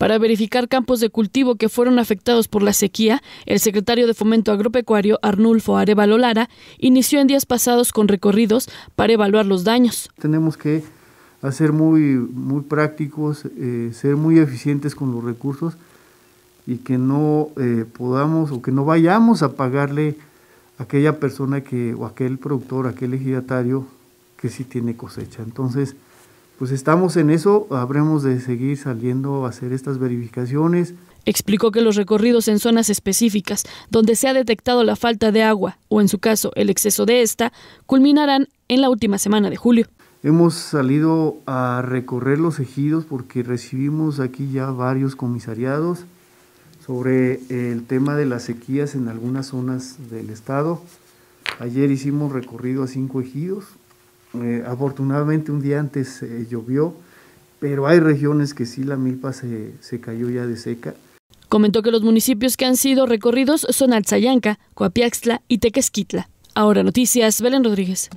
Para verificar campos de cultivo que fueron afectados por la sequía, el secretario de Fomento Agropecuario, Arnulfo Arevalo Lara, inició en días pasados con recorridos para evaluar los daños. Tenemos que hacer muy, muy prácticos, eh, ser muy eficientes con los recursos y que no eh, podamos o que no vayamos a pagarle a aquella persona que, o aquel productor, aquel ejidatario que sí tiene cosecha. Entonces, pues estamos en eso, habremos de seguir saliendo a hacer estas verificaciones. Explicó que los recorridos en zonas específicas donde se ha detectado la falta de agua o en su caso el exceso de esta culminarán en la última semana de julio. Hemos salido a recorrer los ejidos porque recibimos aquí ya varios comisariados sobre el tema de las sequías en algunas zonas del estado. Ayer hicimos recorrido a cinco ejidos, eh, afortunadamente un día antes eh, llovió, pero hay regiones que sí la milpa se, se, cayó ya de seca. Comentó que los municipios que han sido recorridos son Alzayanca, Coapiaxtla y Tequesquitla. Ahora Noticias, Belén Rodríguez.